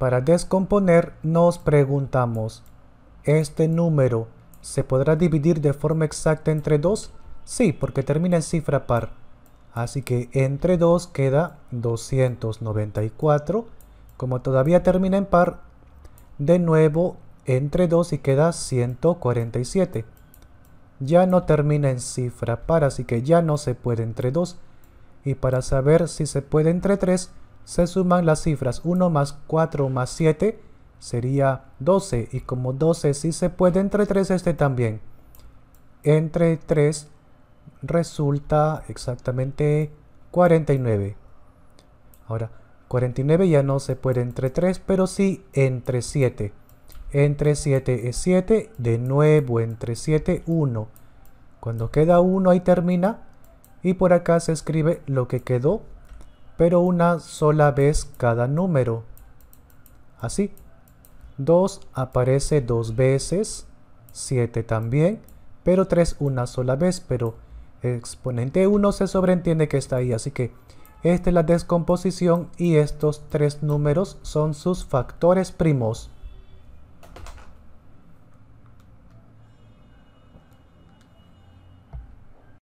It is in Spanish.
Para descomponer nos preguntamos, ¿este número se podrá dividir de forma exacta entre 2? Sí, porque termina en cifra par. Así que entre 2 queda 294. Como todavía termina en par, de nuevo entre 2 y queda 147. Ya no termina en cifra par, así que ya no se puede entre 2. Y para saber si se puede entre 3, se suman las cifras 1 más 4 más 7 sería 12 y como 12 sí se puede entre 3 este también. Entre 3 resulta exactamente 49. Ahora, 49 ya no se puede entre 3, pero sí entre 7. Entre 7 es 7, de nuevo entre 7, 1. Cuando queda 1 ahí termina y por acá se escribe lo que quedó pero una sola vez cada número. Así. 2 aparece dos veces, 7 también, pero 3 una sola vez, pero exponente 1 se sobreentiende que está ahí, así que esta es la descomposición y estos tres números son sus factores primos.